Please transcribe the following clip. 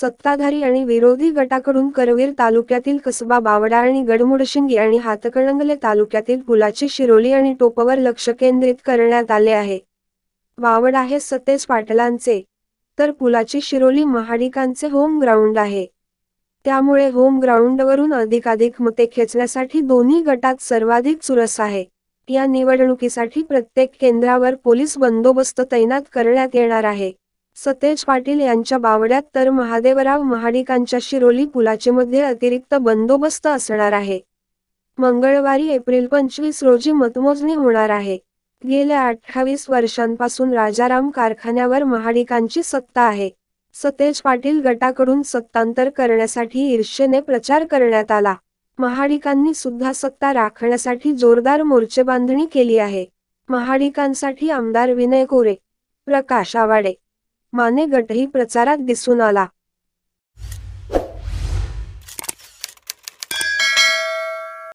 सत्ताधारी आणि विरोधी गटाकडून करवीर तालुक्यातील कसबा बावडा आणि गडमुडशिंगी आणि हातकणंगले तालुक्यातील पुलाची शिरोली आणि टोपवर लक्ष केंद्रित करण्यात आले आहे बावडा हे सतेज पाटलांचे तर पुलाची शिरोली महाडिकांचे होम ग्राउंड आहे त्यामुळे होम ग्राउंडवरून अधिकाधिक मते खेचण्यासाठी दोन्ही गटात सर्वाधिक चुरस आहे या निवडणुकीसाठी प्रत्येक केंद्रावर पोलीस बंदोबस्त तैनात करण्यात येणार आहे सतेज पाटील यांच्या बावड्यात तर महादेवराव महाडिकांच्या शिरोली पुलाचे मध्ये अतिरिक्त बंदोबस्त असणार आहे मंगळवारी एप्रिल पंचवीस रोजी मतमोजणी होणार आहे गेल्या अठ्ठावीस वर्षांपासून राजाराम कारखान्यावर महाडिकांची सत्ता आहे सतेज पाटील गटाकडून सत्तांतर करण्यासाठी ईर्षेने प्रचार करण्यात आला महाडिकांनी सुद्धा सत्ता राखण्यासाठी जोरदार मोर्चे बांधणी केली आहे महाडिकांसाठी आमदार विनय कोरे प्रकाश आवाडे माने गटही प्रचारात दिसून आला